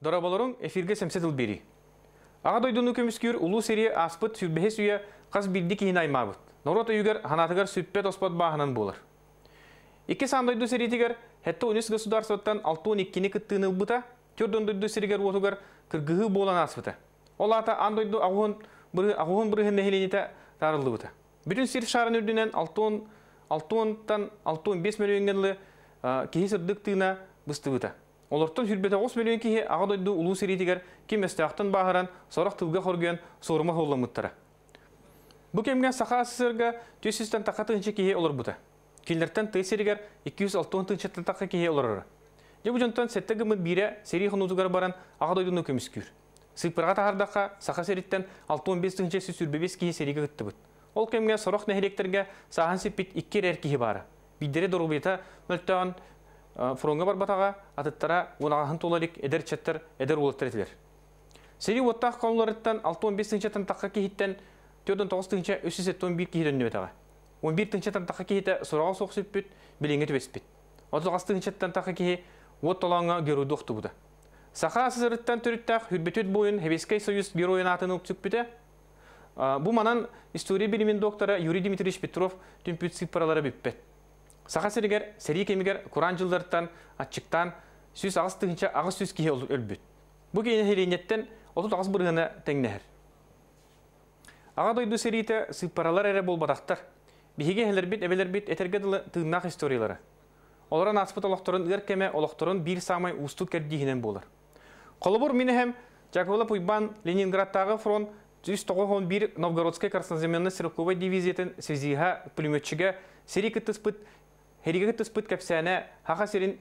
Дарабаларың эфирге сәмсетіл бері. Ағадойдың үкіміскер ұлу серия аспыт сүббехе сүйе қаз білді кейін Норот үйгер ханатығар сүйппет оспат бағынан болыр. Екі сандойду серетігер, хәтті өнес государствоттан 6-12-ні күттіңі ұлбыта, отығар кіргігі болан аспыта. Ол ата андойды Олортон хүрбете ос миллион кихи аға дойду улу сиритигер кем эстеақтын бағаран сорақ тылға хорген сорыма холламыттары. Бұ кемген сақа асысырға 200-тен тақатыншы кихи олар бұта. Келдерттен тесерігер 260-тен таққа кихи олар Жабу жонтан сеттегі мұд бире серий хынутығар баран аға дойду нөкеміскүр. Сыпырға тағардақа сақа сериттен 615-тен сүрбебес кихи сериге күтті бұд. Ол кемген сорақ нәхелектерге сахан сеппет 2 рәр кихи бары. Биддері дұрғыбета мүлттен Э, фронга барбатаға атыттара унағаһын туларик эдер четтер эдер улыттыретилер. Сери оттақ қауларыттан 6-15 тын таққа кеһиттен 4-9 тынча 371 кеһиден нөбетаға. 11 тынча тын таққа кеһите сорау соқсып бит, билеңе төбесіп бит. 39 тынча тын таққа кеһи вот геру доқты бұды. бұда. Саха сызырыттан түріттақ хүббетет бойын Хевескай союз героин атын ұқтып біте. Бұ манан история білімін доктора Юрий Дмитриевич Петров түмпүт паралары біппет. Сақа сірігер, сәрі кемігер, Құран жылдырттан, атчықтан, сүз ағыз түгінші сүз сөз кейі өлбіт. Бұл кейіні херенеттен 30 бұрғыны тәңнәр. Аға дойду сәриті сыппаралар әрі бол бадақтар. Бігеге бит, әбелер бит, әтерге дылы тыңнақ историялары. Оларын аспыт олақтырын үгір бир олақтырын бір самай ұсту кәрдігінен болар. Қолыбыр мені әм Жакова Пуйбан Ленинградтағы фронт 191 Новгородской красноземенной стрелковой дивизиятын сезиға пулеметчіге серекетті спыт херігі кітті спыт кәпсәне, хақа серін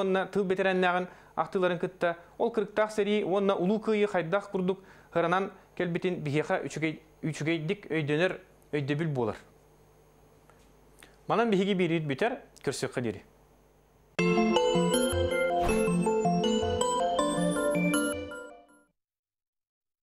онна тыл бетерәннәғін ақтыларын күтті, ол кіріктақ сәрі онна ұлу күйі қайдақ күрдік ғырынан кәлбетін бігеға үшігейдік өйденір, өйдебіл болыр. Манан бігеге берейді бетер көрсеққа дері.